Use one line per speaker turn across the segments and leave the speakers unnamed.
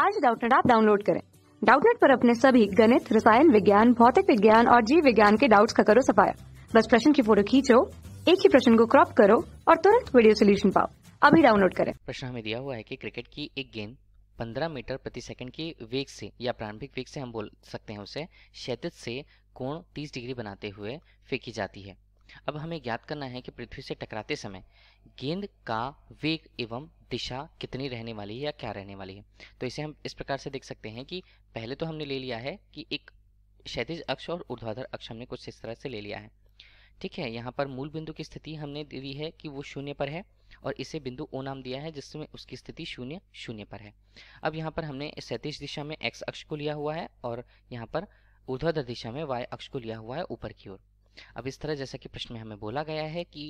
आज डाउटनेट आप डाउनलोड करें डाउटनेट पर अपने सभी गणित रसायन विज्ञान भौतिक विज्ञान और जीव विज्ञान के डाउट्स का करो सफाया बस प्रश्न की फोटो खींचो एक ही प्रश्न को क्रॉप करो और तुरंत वीडियो सोल्यूशन पाओ अभी डाउनलोड करें प्रश्न हमें दिया हुआ है कि क्रिकेट की एक गेंद 15 मीटर प्रति सेकंड की वेग से या प्रारंभिक वेग से हम बोल सकते हैं उसे क्षेत्र से कोण 30 डिग्री बनाते हुए फेंकी जाती है अब हमें ज्ञात करना है कि पृथ्वी से टकराते समय गेंद का वेग एवं दिशा कितनी रहने वाली है या क्या रहने वाली है तो इसे हम इस प्रकार से देख सकते हैं कि पहले तो हमने ले लिया है कि एक क्षैतिज अक्ष और ऊर्ध्वाधर अक्ष हमने कुछ इस तरह से ले लिया है ठीक है यहाँ पर मूल बिंदु की स्थिति हमने दी है कि वो शून्य पर है और इसे बिंदु ओ नाम दिया है जिसमें उसकी स्थिति शून्य शून्य पर है अब यहाँ पर हमने सैतीस दिशा में एक्स अक्ष को लिया हुआ है और यहाँ पर ऊर्ध्वाधर दिशा में वाई अक्ष को लिया हुआ है ऊपर की ओर अब इस तरह जैसा कि प्रश्न में हमें बोला गया है कि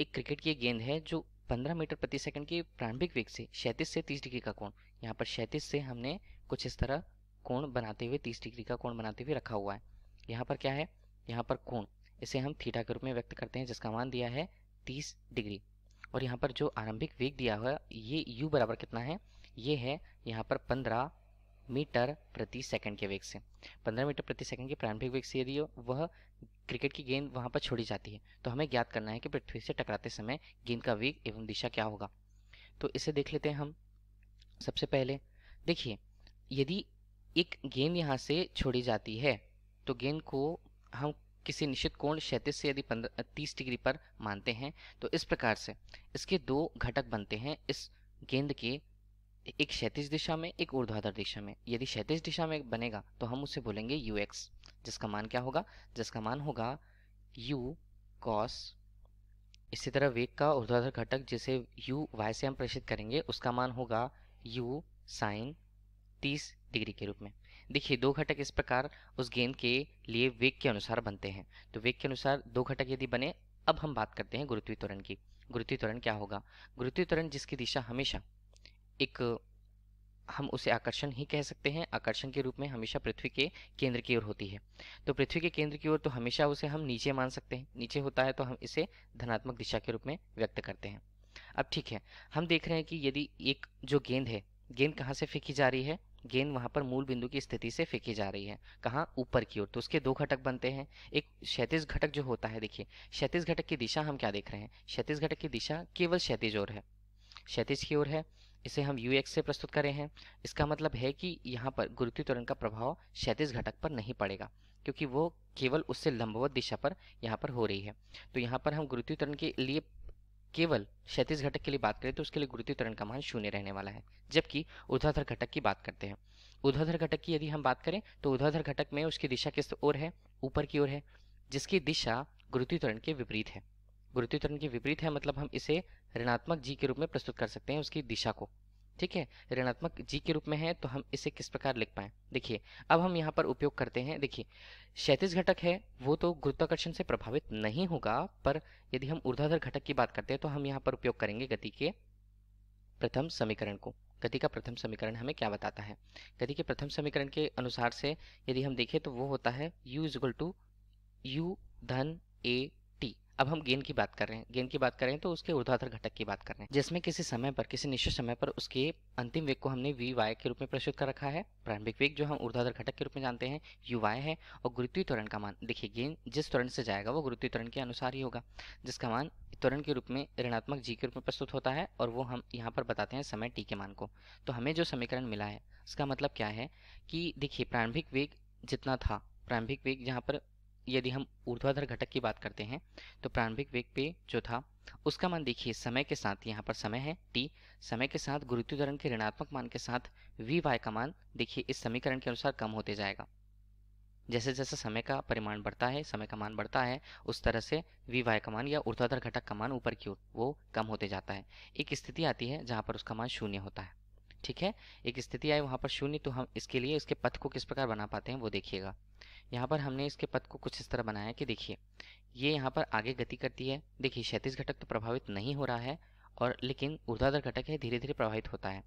एक क्रिकेट की गेंद है जो 15 मीटर प्रति सेकंड की प्रारंभिक वेग से सैंतीस से 30 डिग्री का कोण यहाँ पर सैंतीस से हमने कुछ इस तरह कोण बनाते हुए 30 डिग्री का कोण बनाते हुए रखा हुआ है यहाँ पर क्या है यहाँ पर कोण इसे हम थीटा के रूप में व्यक्त करते हैं जिसका मान दिया है 30 डिग्री और यहाँ पर जो आरंभिक वेग दिया हुआ ये यू बराबर कितना है ये है यहाँ पर पंद्रह मीटर प्रति सेकंड के वेग से 15 मीटर प्रति सेकंड के प्रारंभिक वेग से यदि वह क्रिकेट की गेंद वहाँ पर छोड़ी जाती है तो हमें ज्ञात करना है कि पृथ्वी से टकराते समय गेंद का वेग एवं दिशा क्या होगा तो इसे देख लेते हैं हम सबसे पहले देखिए यदि एक गेंद यहाँ से छोड़ी जाती है तो गेंद को हम किसी निश्चित कोण क्षेत्र से यदि पंद्रह तीस डिग्री पर मानते हैं तो इस प्रकार से इसके दो घटक बनते हैं इस गेंद के एक क्षैतिज दिशा में एक ऊर्ध्वाधर दिशा में यदि क्षैतिज दिशा में बनेगा तो हम उसे बोलेंगे यू एक्स जिसका मान क्या होगा जिसका मान होगा यू कॉस इसी तरह वेग का ऊर्ध्वाधर घटक जिसे यू वाई से हम प्रेषित करेंगे उसका मान होगा यू साइन तीस डिग्री के रूप में देखिए दो घटक इस प्रकार उस गेंद के लिए वेग के अनुसार बनते हैं तो वेग के अनुसार दो घटक यदि बने अब हम बात करते हैं गुरुत्वीय त्वरण की गुरुत्वीय त्वरण क्या होगा गुरुत्वीय त्वरण जिसकी दिशा हमेशा एक हम उसे आकर्षण ही कह सकते हैं आकर्षण के रूप में हमेशा पृथ्वी के केंद्र की ओर होती है तो पृथ्वी के केंद्र की ओर तो हमेशा उसे हम नीचे मान सकते हैं नीचे होता है तो हम इसे धनात्मक दिशा के रूप में व्यक्त करते हैं अब ठीक है हम देख रहे हैं कि यदि एक जो गेंद है गेंद कहाँ से फेंकी जा रही है गेंद वहाँ पर मूल बिंदु की स्थिति से फेंकी जा रही है कहाँ ऊपर की ओर तो उसके दो घटक बनते हैं एक क्षैतिज घटक जो होता है देखिए क्षैतिज घटक की दिशा हम क्या देख रहे हैं क्षैतिज घटक की दिशा केवल क्षैतिज ओर है क्षैतिज की ओर है इसे हम यू से प्रस्तुत करें हैं इसका मतलब है कि यहाँ पर गुरुत्वीय त्वरण का प्रभाव क्षैतिज घटक पर नहीं पड़ेगा क्योंकि वो केवल उससे लंबवत दिशा पर यहाँ पर हो रही है तो यहाँ पर हम गुरुत्वीय त्वरण के लिए केवल क्षैतिज घटक के लिए बात करें तो उसके लिए गुरुत्वीय त्वरण का मान शून्य रहने वाला है जबकि ऊर्ध्वाधर घटक की बात करते हैं ऊर्ध्वाधर घटक की यदि हम बात करें तो ऊर्ध्वाधर घटक में उसकी दिशा किस ओर है ऊपर की ओर है जिसकी दिशा गुरुत्वीय त्वरण के विपरीत है त्वरण के विपरीत है मतलब हम इसे ऋणात्मक जी के रूप में प्रस्तुत कर सकते हैं उसकी दिशा को ठीक है ऋणात्मक जी के रूप में है तो हम इसे किस प्रकार लिख पाए देखिए अब हम यहाँ पर उपयोग करते हैं देखिए क्षैतिज घटक है वो तो गुरुत्वाकर्षण से प्रभावित नहीं होगा पर यदि हम ऊर्ध्वाधर घटक की बात करते हैं तो हम यहाँ पर उपयोग करेंगे गति के प्रथम समीकरण को गति का प्रथम समीकरण हमें क्या बताता है गति के प्रथम समीकरण के अनुसार से यदि हम देखें तो वो होता है u is equal to u धन ए अब हम गेन की बात कर रहे हैं गेन की बात करें तो उसके ऊर्ध्वाधर घटक की बात कर रहे हैं जिसमें किसी समय पर किसी निश्चित समय पर उसके अंतिम वेग को हमने वी वाई के रूप में प्रस्तुत कर रखा है प्रारंभिक वेग जो हम ऊर्ध्वाधर घटक के रूप में जानते हैं यू वाई है और गुरुत्वीय त्वरण का मान देखिए गेन जिस त्वरण से जाएगा वो गुरुत्वीय त्वरण के अनुसार ही होगा जिसका मान त्वरण के रूप में ऋणात्मक जी के रूप में प्रस्तुत होता है और वो हम यहाँ पर बताते हैं समय टी के मान को तो हमें जो समीकरण मिला है उसका मतलब क्या है कि देखिए प्रारंभिक वेग जितना था प्रारंभिक वेग यहाँ पर यदि हम ऊर्ध्वाधर घटक की बात करते हैं तो प्रारंभिक वेग पे जो था उसका मान देखिए समय के साथ यहाँ पर समय है टी समय के साथ गुरुत्वीकरण के ऋणात्मक मान के साथ वी वाई का मान देखिए इस समीकरण के अनुसार कम होते जाएगा जैसे जैसे समय का परिमाण बढ़ता है समय का मान बढ़ता है उस तरह से वी वाई का मान या ऊर्ध्वाधर घटक का मान ऊपर की ओर वो कम होते जाता है एक स्थिति आती है जहाँ पर उसका मान शून्य होता है ठीक है एक स्थिति आई वहाँ पर शून्य तो हम इसके लिए इसके पथ को किस प्रकार बना पाते हैं वो देखिएगा यहाँ पर हमने इसके पथ को कुछ इस तरह बनाया कि देखिए ये यहाँ पर आगे गति करती है देखिए क्षैतिज घटक तो प्रभावित नहीं हो रहा है और लेकिन ऊर्ध्वाधर घटक है धीरे धीरे प्रभावित होता है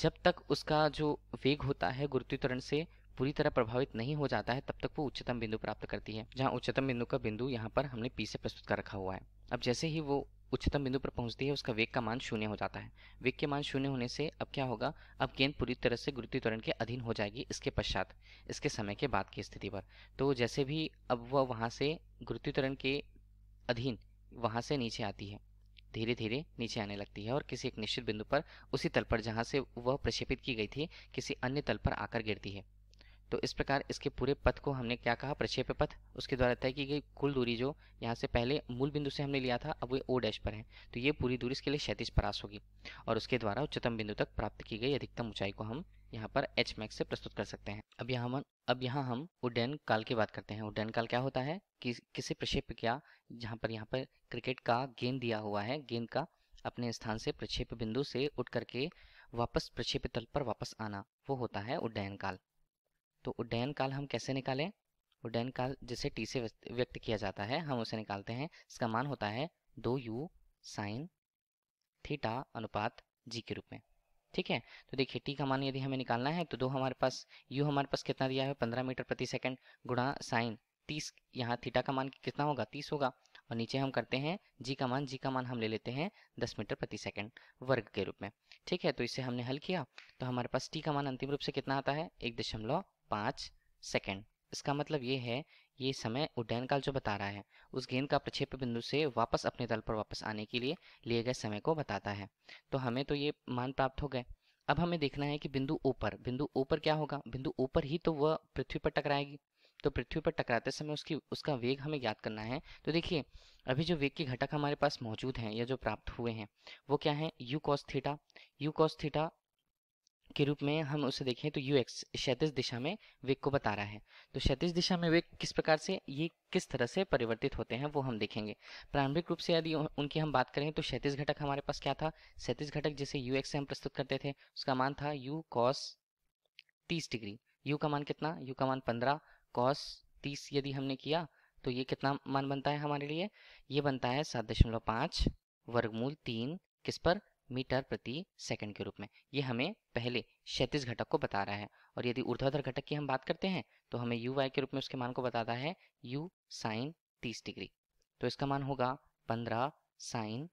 जब तक उसका जो वेग होता है गुरुत्वीकरण से पूरी तरह प्रभावित नहीं हो जाता है तब तक वो उच्चतम बिंदु प्राप्त करती है जहाँ उच्चतम बिंदु का बिंदु यहाँ पर हमने पी से प्रस्तुत कर रखा हुआ है अब जैसे ही वो उच्चतम बिंदु पर पहुंचती है उसका वेग का मान शून्य हो जाता है वेग के मान शून्य होने से अब क्या होगा अब गेंद पूरी तरह से त्वरण के अधीन हो जाएगी इसके पश्चात इसके समय के बाद की स्थिति पर तो जैसे भी अब वह वहाँ से त्वरण के अधीन वहाँ से नीचे आती है धीरे धीरे नीचे आने लगती है और किसी एक निश्चित बिंदु पर उसी तल पर जहाँ से वह प्रक्षेपित की गई थी किसी अन्य तल पर आकर गिरती है तो इस प्रकार इसके पूरे पथ को हमने क्या कहा प्रक्षेप पथ उसके द्वारा तय की गई कुल दूरी जो यहाँ से पहले मूल बिंदु से हमने लिया था अब वे ओ डैश पर है तो ये पूरी दूरी इसके लिए क्षैतिज परास होगी और उसके द्वारा उच्चतम बिंदु तक प्राप्त की गई अधिकतम ऊंचाई को हम यहाँ पर एच मैक्स से प्रस्तुत कर सकते हैं अब यहाँ हम अब यहाँ हम उड्डयन काल की बात करते हैं उड्डयन काल क्या होता है कि किसी प्रक्षेप क्या जहाँ पर यहाँ पर क्रिकेट का गेंद दिया हुआ है गेंद का अपने स्थान से प्रक्षेप बिंदु से उठ करके वापस प्रक्षेप तल पर वापस आना वो होता है उड्डयन काल तो उड्डयन काल हम कैसे निकालें उड्डयन काल जिसे टी से व्यक्त किया जाता है हम उसे निकालते हैं इसका मान होता है दो यू साइन थीटा अनुपात जी के रूप में ठीक है तो देखिए टी का मान यदि हमें निकालना है तो दो हमारे पास यू हमारे पास कितना दिया है पंद्रह मीटर प्रति सेकंड गुणा साइन तीस यहाँ थीटा का मान कितना होगा तीस होगा और नीचे हम करते हैं जी का मान जी का मान हम ले लेते हैं दस मीटर प्रति सेकंड वर्ग के रूप में ठीक है तो इसे हमने हल किया तो हमारे पास टी का मान अंतिम रूप से कितना आता है एक दशमलव पाँच सेकेंड इसका मतलब ये है ये समय उड्डयन काल जो बता रहा है उस गेंद का प्रक्षेप बिंदु से वापस अपने दल पर वापस आने के लिए लिए गए समय को बताता है तो हमें तो ये मान प्राप्त हो गए अब हमें देखना है कि बिंदु ऊपर बिंदु ऊपर क्या होगा बिंदु ऊपर ही तो वह पृथ्वी पर टकराएगी तो पृथ्वी पर टकराते समय उसकी उसका वेग हमें ज्ञात करना है तो देखिए अभी जो वेग के घटक हमारे पास मौजूद हैं या जो प्राप्त हुए हैं वो क्या है u cos theta u cos theta के रूप में हम उसे देखें तो यू एक्स क्षैतिज दिशा में वेग को बता रहा है तो क्षैतिज दिशा में वेग किस प्रकार से ये किस तरह से परिवर्तित होते हैं वो हम देखेंगे प्रारंभिक रूप से यदि उनकी हम बात करें तो क्षैतिज घटक हमारे पास क्या था क्षैतिज घटक जिसे यू एक्स से हम प्रस्तुत करते थे उसका मान था यू कॉस तीस डिग्री यू का मान कितना यू का मान पंद्रह कॉस तीस यदि हमने किया तो ये कितना मान बनता है हमारे लिए ये बनता है सात दशमलव पाँच वर्गमूल तीन किस पर मीटर प्रति सेकंड के रूप में ये हमें पहले क्षैतिज घटक को बता रहा है और यदि ऊर्ध्वाधर घटक की हम बात करते हैं तो हमें यू वाई के रूप में उसके मान को बताता है यू साइन तीस डिग्री तो इसका मान होगा पंद्रह साइन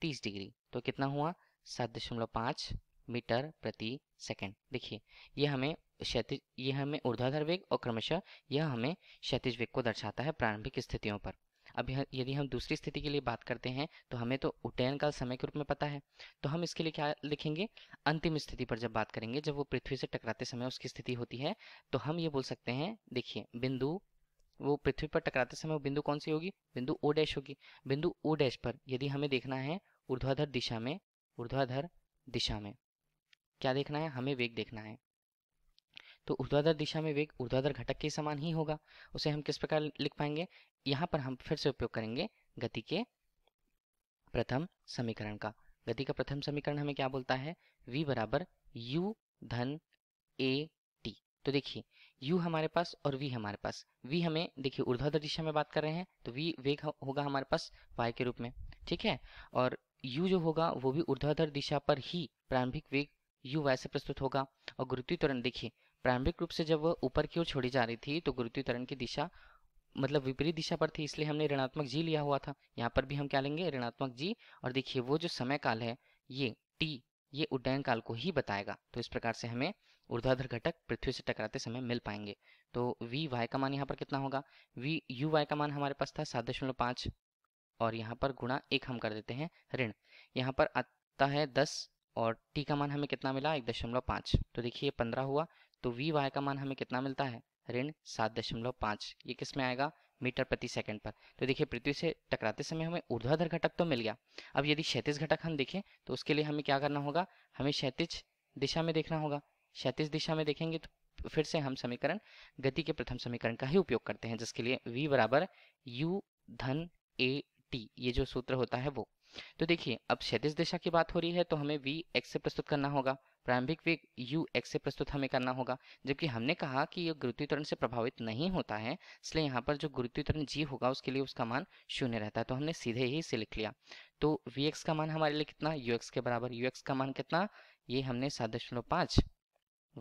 तीस डिग्री तो कितना हुआ सात दशमलव पाँच मीटर प्रति सेकंड देखिए यह हमें क्षैतिज यह हमें ऊर्ध्वाधर वेग और क्रमशः यह हमें क्षैतिज वेग को दर्शाता है प्रारंभिक स्थितियों पर अब यदि हम दूसरी स्थिति के लिए बात करते हैं तो हमें तो उड्डयन काल समय के रूप में पता है तो हम इसके लिए क्या लिखेंगे अंतिम स्थिति पर जब बात करेंगे जब वो पृथ्वी से टकराते समय उसकी स्थिति होती है तो हम ये बोल सकते हैं देखिए बिंदु वो पृथ्वी पर टकराते समय वो बिंदु कौन सी होगी बिंदु ओ डैश होगी बिंदु ओ डैश पर यदि हमें देखना है ऊर्ध्वाधर दिशा में ऊर्ध्वाधर दिशा में क्या देखना है हमें वेग देखना है तो ऊर्ध्वाधर दिशा में वेग ऊर्ध्वाधर घटक के समान ही होगा उसे हम किस प्रकार लिख पाएंगे यहाँ पर हम फिर से उपयोग करेंगे गति के प्रथम समीकरण का गति का प्रथम समीकरण हमें क्या बोलता है v बराबर u धन ए टी तो देखिए u हमारे पास और v हमारे पास v हमें देखिए ऊर्ध्वाधर दिशा में बात कर रहे हैं तो v वेग होगा हमारे पास y के रूप में ठीक है और u जो होगा वो भी ऊर्ध्वाधर दिशा पर ही प्रारंभिक वेग u y से प्रस्तुत होगा और गुरुत्वीय त्वरण देखिए प्रारंभिक रूप से जब वह ऊपर की ओर छोड़ी जा रही थी तो गुरुत्वीय त्वरण की दिशा मतलब विपरीत दिशा पर थी इसलिए हमने ऋणात्मक जी लिया हुआ था यहाँ पर भी हम क्या लेंगे ऋणात्मक जी और देखिए वो जो समय काल है ये टी ये उड्डयन काल को ही बताएगा तो इस प्रकार से हमें ऊर्ध्वाधर घटक पृथ्वी से टकराते समय मिल पाएंगे तो वी वाई का मान यहाँ पर कितना होगा वी यू वाई का मान हमारे पास था सात दशमलव पांच और यहाँ पर गुणा एक हम कर देते हैं ऋण यहाँ पर आता है दस और टी का मान हमें कितना मिला एक दशमलव पांच तो देखिए पंद्रह हुआ तो वी वाई का मान हमें कितना मिलता है ऋण सात दशमलव पाँच ये किस में आएगा मीटर प्रति सेकंड पर तो देखिए पृथ्वी से टकराते समय हमें ऊर्ध्वाधर घटक तो मिल गया अब यदि क्षैतिज घटक हम देखें तो उसके लिए हमें क्या करना होगा हमें क्षैतिज दिशा में देखना होगा क्षैतिज दिशा में देखेंगे तो फिर से हम समीकरण गति के प्रथम समीकरण का ही उपयोग करते हैं जिसके लिए वी बराबर यू धन ए टी ये जो सूत्र होता है वो तो देखिए अब क्षैतिज दिशा की बात हो रही है तो हमें वी एक्स से प्रस्तुत करना होगा प्रारंभिक वेग u x से प्रस्तुत हमें करना होगा जबकि हमने कहा कि यह गुरुत्वीकरण से प्रभावित नहीं होता है इसलिए यहाँ पर जो गुरुत्वीकरण g होगा उसके लिए उसका मान शून्य रहता है तो हमने सीधे ही इसे लिख लिया तो वी एक्स का मान हमारे लिए कितना यू एक्स के बराबर यू एक्स का मान कितना ये हमने सात दशमलव पाँच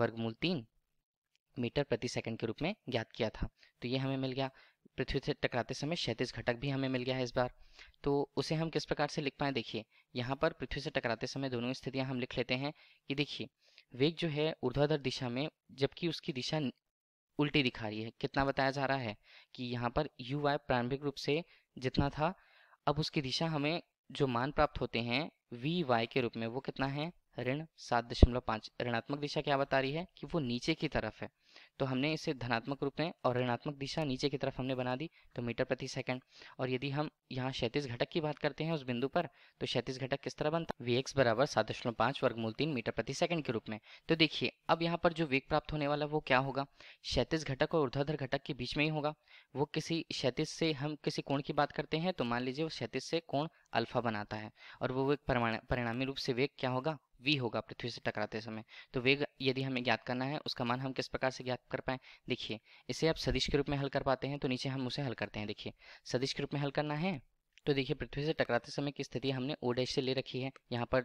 वर्गमूल तीन मीटर प्रति सेकंड के रूप में ज्ञात किया था तो ये हमें मिल गया पृथ्वी से टकराते समय क्षैतिज घटक भी हमें मिल गया है इस बार तो उसे हम किस प्रकार से लिख पाए देखिए यहाँ पर पृथ्वी से टकराते समय दोनों स्थितियाँ हम लिख लेते हैं कि देखिए वेग जो है ऊर्ध्वाधर दिशा में जबकि उसकी दिशा उल्टी दिखा रही है कितना बताया जा रहा है कि यहाँ पर यू वाई प्रारंभिक रूप से जितना था अब उसकी दिशा हमें जो मान प्राप्त होते हैं वी वाई के रूप में वो कितना है ऋण सात दशमलव पाँच ऋणात्मक दिशा क्या बता रही है कि वो नीचे की तरफ है तो हमने इसे धनात्मक रूप में और ऋणात्मक दिशा नीचे की तरफ हमने बना दी तो मीटर प्रति सेकंड और यदि हम यहाँ क्षैतिज घटक की बात करते हैं उस बिंदु पर तो क्षैतिज घटक किस तरह बनता है वी एक्स बराबर सात दशमलव पाँच वर्गमूल तीन मीटर प्रति सेकंड के रूप में तो देखिए अब यहाँ पर जो वेग प्राप्त होने वाला वो क्या होगा क्षैतिज घटक और ऊर्ध्वाधर घटक के बीच में ही होगा वो किसी क्षैतिज से हम किसी कोण की बात करते हैं तो मान लीजिए वो क्षैतिज से कोण अल्फा बनाता है और वो एक परिणामी रूप से वेग क्या होगा वी होगा पृथ्वी से टकराते समय तो वेग यदि हमें ज्ञात करना है उसका मान हम किस प्रकार से ज्ञात कर पाए देखिए इसे आप सदिश के रूप में हल कर पाते हैं तो नीचे हम उसे हल करते हैं देखिए सदिश के रूप में हल करना है तो देखिए पृथ्वी से टकराते समय की स्थिति हमने ओ डैश से ले रखी है यहाँ पर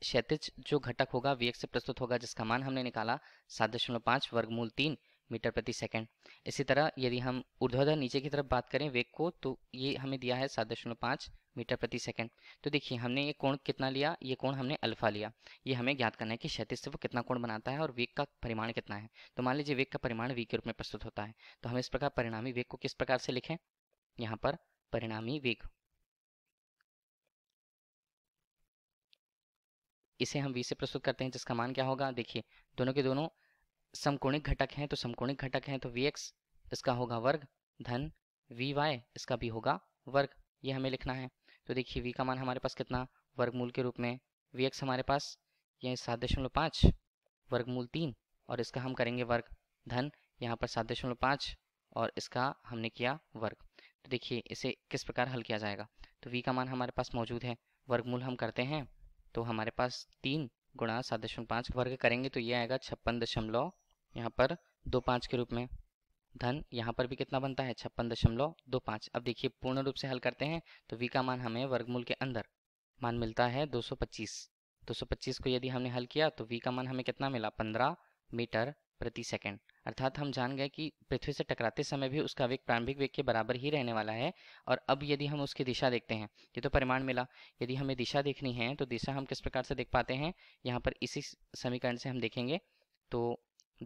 क्षैतिज जो घटक होगा वेग से प्रस्तुत होगा जिसका मान हमने निकाला सात दशमलव पाँच वर्गमूल तीन मीटर प्रति सेकंड इसी तरह यदि हम ऊर्ध्वाधर नीचे की तरफ बात करें वेग को तो ये हमें दिया है सात दशमलव पाँच मीटर प्रति सेकंड तो देखिए हमने ये कोण कितना लिया ये कोण हमने अल्फा लिया ये हमें ज्ञात करना है कि क्षतिज से वो कितना कोण बनाता है और वेग का परिमाण कितना है तो मान लीजिए वेग का परिमाण वी के रूप में प्रस्तुत होता है तो हम इस प्रकार परिणामी वेग को किस प्रकार से लिखें यहाँ पर परिणामी वेग इसे हम वी से प्रस्तुत करते हैं जिसका मान क्या होगा देखिए दोनों के दोनों समकोणिक घटक हैं तो समकोणिक घटक हैं तो वी एक्स इसका होगा वर्ग धन वी वाई इसका भी होगा वर्ग ये हमें लिखना है तो देखिए वी का मान हमारे पास कितना वर्गमूल के रूप में वी एक्स हमारे पास ये सात दशमलव पाँच वर्गमूल तीन और इसका हम करेंगे वर्ग धन यहाँ पर सात दशमलव पाँच और इसका हमने किया वर्ग तो देखिए इसे किस प्रकार हल किया जाएगा तो वी का मान हमारे पास मौजूद है वर्गमूल हम करते हैं तो हमारे पास तीन गुणा सात दशमलव पाँच वर्ग करेंगे तो ये आएगा छप्पन दशमलव यहाँ पर दो पाँच के रूप में धन यहाँ पर भी कितना बनता है छप्पन दशमलव दो पाँच अब देखिए पूर्ण रूप से हल करते हैं तो वी का मान हमें वर्गमूल के अंदर मान मिलता है 225 225 को यदि हमने हल किया तो वी का मान हमें कितना मिला 15 मीटर प्रति सेकंड अर्थात हम जान गए कि पृथ्वी से टकराते समय भी उसका वेग प्रारंभिक वेग के बराबर ही रहने वाला है और अब यदि हम उसकी दिशा देखते हैं ये तो परिमाण मिला यदि हमें दिशा देखनी है तो दिशा हम किस प्रकार से देख पाते हैं यहाँ पर इसी समीकरण से हम देखेंगे तो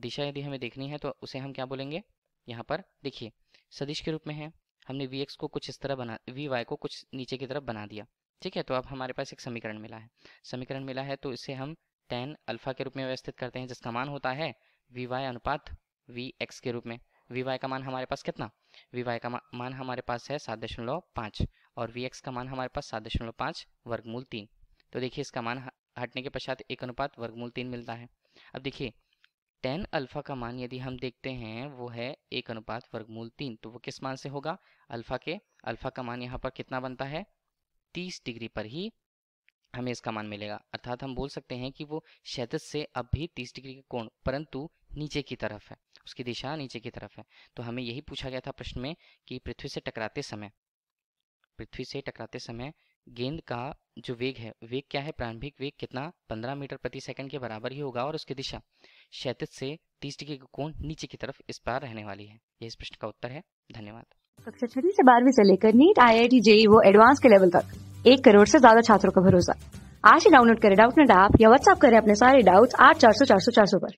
दिशा यदि हमें देखनी है तो उसे हम क्या बोलेंगे यहाँ पर देखिए सदिश के रूप में है हमने वी एक्स को कुछ इस तरह बना वी वाई को कुछ नीचे की तरफ बना दिया ठीक है तो अब हमारे पास एक समीकरण मिला है समीकरण मिला है तो इसे हम टेन अल्फा के रूप में व्यवस्थित करते हैं जिसका मान होता है वी वाई अनुपात वी एक्स के रूप में वी वाई का मान हमारे पास कितना वी वाई का मान हमारे पास है सात दशमलव पाँच और वी एक्स का मान हमारे पास सात दशमलव पाँच वर्गमूल तीन तो देखिए इसका मान हटने के पश्चात एक अनुपात वर्गमूल तीन मिलता है अब देखिए टेन अल्फा का मान यदि हम देखते हैं वो है एक अनुपात वर्गमूल तीन तो वो किस मान से होगा अल्फा के अल्फा का मान यहाँ पर कितना बनता है तीस डिग्री पर ही हमें इसका मान मिलेगा अर्थात हम बोल सकते हैं कि वो क्षैतिज से अब भी तीस डिग्री का कोण परंतु नीचे की तरफ है उसकी दिशा नीचे की तरफ है तो हमें यही पूछा गया था प्रश्न में कि पृथ्वी से टकराते समय पृथ्वी से टकराते समय गेंद का जो वेग है वेग क्या है प्रारंभिक वेग कितना 15 मीटर प्रति सेकंड के बराबर ही होगा और उसकी दिशा क्षेत्र से तीस डिग्री का कोण नीचे की तरफ इस पार रहने वाली है यह इस प्रश्न का उत्तर है धन्यवाद कक्षा छठी से बारहवीं से लेकर NEET I I T JEE वो एडवांस के लेवल तक एक करोड़ से ज्यादा छात्रों का भरोसा आज ही डाउनलोड करें डाउट नेट ऐप या व्हाट्सअप करें अपने सारे डाउट्स आठ चार सौ चार सौ चार सौ पर